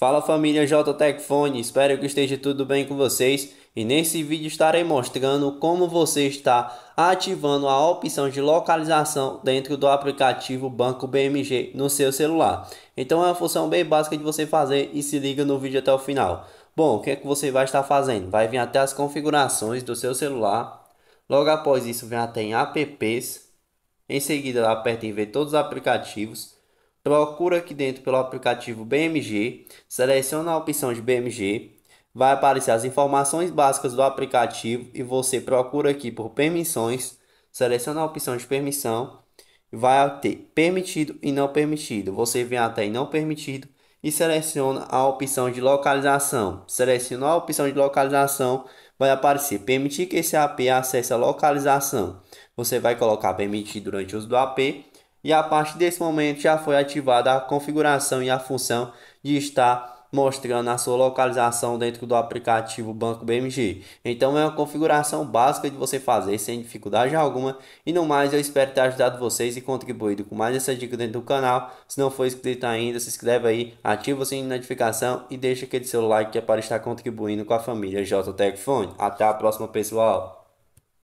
Fala família JTEC Fone, espero que esteja tudo bem com vocês e nesse vídeo estarei mostrando como você está ativando a opção de localização dentro do aplicativo Banco BMG no seu celular. Então é uma função bem básica de você fazer e se liga no vídeo até o final. Bom, o que é que você vai estar fazendo? Vai vir até as configurações do seu celular, logo após isso vem até em apps, em seguida aperta em ver todos os aplicativos, procura aqui dentro pelo aplicativo BMG, seleciona a opção de BMG, vai aparecer as informações básicas do aplicativo e você procura aqui por permissões, seleciona a opção de permissão, vai ter permitido e não permitido. Você vem até em não permitido e seleciona a opção de localização. Selecionou a opção de localização, vai aparecer permitir que esse AP acesse a localização. Você vai colocar permitir durante o uso do AP e a partir desse momento já foi ativada a configuração e a função de estar mostrando a sua localização dentro do aplicativo Banco BMG. Então é uma configuração básica de você fazer sem dificuldade alguma. E no mais, eu espero ter ajudado vocês e contribuído com mais essa dica dentro do canal. Se não for inscrito ainda, se inscreve aí, ativa o sininho de notificação e deixa aquele seu like que é para estar contribuindo com a família JTEC Até a próxima, pessoal!